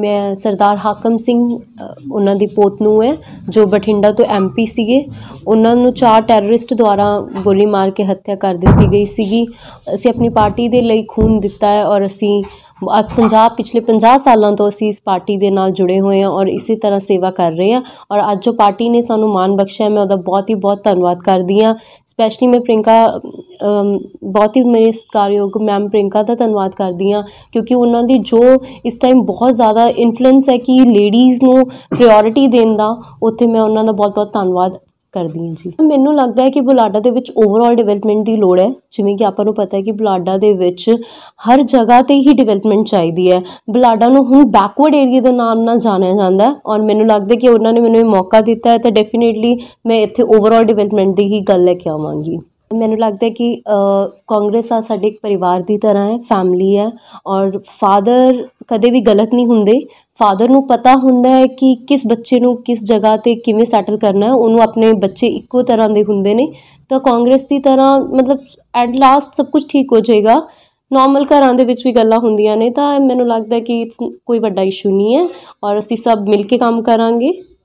ਮੈਂ ਸਰਦਾਰ ਹਾਕਮ ਸਿੰਘ ਉਹਨਾਂ ਦੀ ਪੋਤ ਨੂੰ ਹੈ ਜੋ ਬਠਿੰਡਾ ਤੋਂ ਐਮਪੀ ਸੀਗੇ ਉਹਨਾਂ ਨੂੰ ਚਾਰ ਟੈਰਰਿਸਟ ਦੁਆਰਾ ਗੋਲੀ ਮਾਰ ਕੇ ਹੱਤਿਆ ਕਰ ਦਿੱਤੀ ਗਈ ਸੀਗੀ ਅਸੀਂ ਆਪਣੀ ਪਾਰਟੀ ਦੇ ਲਈ ਖੂਨ ਦਿੱਤਾ ਹੈ ਔਰ ਅਸੀਂ ਪੰਜਾਬ ਪਿਛਲੇ 50 ਸਾਲਾਂ ਤੋਂ ਅਸੀਂ ਇਸ ਪਾਰਟੀ ਦੇ ਨਾਲ ਜੁੜੇ ਹੋਏ ਹਾਂ ਔਰ ਇਸੇ ਤਰ੍ਹਾਂ ਸੇਵਾ ਕਰ ਰਹੇ ਹਾਂ ਔਰ ਅੱਜ ਜੋ ਪਾਰਟੀ ਨੇ ਸਾਨੂੰ ਮਾਨ ਬਖਸ਼ਿਆ ਮੈਂ ਉਹਦਾ ਬਹੁਤ ਹੀ ਬਹੁਤ ਧੰਨਵਾਦ ਕਰਦੀ ਹਾਂ ਸਪੈਸ਼ਲੀ ਮੈਂ ਪ੍ਰਿੰਕਾ ਬਹੁਤ ਹੀ ਮੇਰੇ ਸਤਿਕਾਰਯੋਗ ਮੈਮ ਪ੍ਰਿੰਕਾ ਦਾ ਧੰਨਵਾਦ ਕਰਦੀ ਹਾਂ ਕਿਉਂਕਿ ਉਹਨਾਂ ਦੀ ਜੋ ਇਸ ਟਾਈਮ ਬਹੁਤ ਜ਼ਿਆਦਾ ਇਨਫਲੂਐਂਸ ਹੈ ਕਿ ਲੇਡੀਜ਼ ਨੂੰ ਪ੍ਰਾਇੋਰਟੀ ਦੇਣ ਦਾ ਉੱਥੇ ਮੈਂ ਉਹਨਾਂ ਦਾ ਬਹੁਤ ਬਹੁਤ ਧੰਨਵਾਦ ਕਰਦੀ ਹਾਂ ਜੀ ਮੈਨੂੰ ਲੱਗਦਾ ਹੈ ਕਿ ਬੁਲਾਡਾ ਦੇ ਵਿੱਚ ਓਵਰਆਲ ਡਿਵੈਲਪਮੈਂਟ ਦੀ ਲੋੜ ਹੈ ਜਿਵੇਂ ਕਿ ਆਪਾਂ ਨੂੰ ਪਤਾ ਹੈ ਕਿ ਬੁਲਾਡਾ ਦੇ ਵਿੱਚ ਹਰ ਜਗ੍ਹਾ ਤੇ ਹੀ ਡਿਵੈਲਪਮੈਂਟ ਚਾਹੀਦੀ ਹੈ ਬੁਲਾਡਾ ਨੂੰ ਹੁਣ ਬੈਕਵਰਡ ਏਰੀਆ ਦੇ ਨਾਮ ਨਾਲ ਜਾਣਿਆ ਜਾਂਦਾ ਹੈ ਔਰ ਮੈਨੂੰ ਲੱਗਦਾ ਕਿ ਉਹਨਾਂ ਨੇ ਮੈਨੂੰ ਇਹ ਮੌਕਾ ਦਿੱਤਾ ਹੈ ਤਾਂ ਡੈਫੀਨਿਟਲੀ ਮੈਂ ਇੱਥੇ ਓਵਰਆਲ ਡਿਵੈਲਪਮੈਂਟ ਦੀ ਹੀ ਗੱਲ ਲੈ ਕੇ ਆਵਾਂਗੀ ਮੈਨੂੰ ਲੱਗਦਾ ਕਿ ਕਾਂਗਰਸ ਆ ਸਾਡੇ ਇੱਕ ਪਰਿਵਾਰ ਦੀ ਤਰ੍ਹਾਂ ਹੈ ਫੈਮਲੀ ਹੈ ਔਰ ਫਾਦਰ ਕਦੇ ਵੀ ਗਲਤ ਨਹੀਂ ਹੁੰਦੇ ਫਾਦਰ ਨੂੰ ਪਤਾ ਹੁੰਦਾ ਹੈ ਕਿ ਕਿਸ ਬੱਚੇ ਨੂੰ ਕਿਸ ਜਗ੍ਹਾ ਤੇ ਕਿਵੇਂ ਸੈਟਲ ਕਰਨਾ ਹੈ ਉਹਨੂੰ ਆਪਣੇ ਬੱਚੇ ਇੱਕੋ ਤਰ੍ਹਾਂ ਦੇ ਹੁੰਦੇ ਨੇ ਤਾਂ ਕਾਂਗਰਸ ਦੀ ਤਰ੍ਹਾਂ ਮਤਲਬ ਐਟ ਲਾਸਟ ਸਭ ਕੁਝ ਠੀਕ ਹੋ ਜਾਏਗਾ ਨਾਰਮਲ ਘਰਾਂ ਦੇ ਵਿੱਚ ਵੀ ਗੱਲਾਂ ਹੁੰਦੀਆਂ ਨੇ ਤਾਂ ਮੈਨੂੰ ਲੱਗਦਾ ਕਿ ਕੋਈ ਵੱਡਾ ਇਸ਼ੂ ਨਹੀਂ ਹੈ ਔਰ ਅਸੀਂ ਸਭ ਮਿਲ ਕੇ ਕੰਮ ਕਰਾਂਗੇ